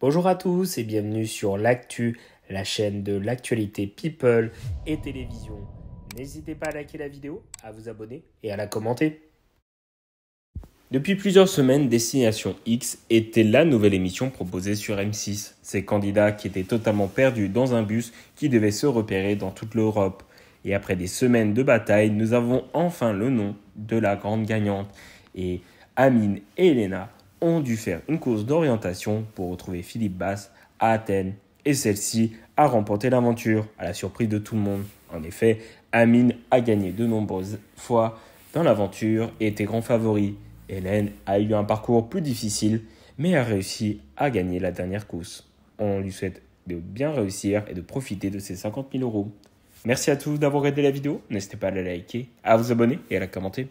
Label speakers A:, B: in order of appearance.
A: Bonjour à tous et bienvenue sur l'actu, la chaîne de l'actualité
B: people
A: et télévision. N'hésitez pas à liker la vidéo, à vous abonner
B: et à la commenter. Depuis plusieurs semaines, Destination X était la nouvelle émission proposée sur M6. Ces candidats qui étaient totalement perdus dans un bus qui devait se repérer dans toute l'Europe. Et après des semaines de bataille, nous avons enfin le nom de la grande gagnante. Et Amine et Elena ont dû faire une course d'orientation pour retrouver Philippe Bass à Athènes et celle-ci a remporté l'aventure à la surprise de tout le monde. En effet, Amine a gagné de nombreuses fois dans l'aventure et était grand favori. Hélène a eu un parcours plus difficile mais a réussi à gagner la dernière course. On lui souhaite de bien réussir et de profiter de ses 50 000 euros. Merci à tous d'avoir aidé la vidéo. N'hésitez pas à la liker, à vous abonner et à la commenter.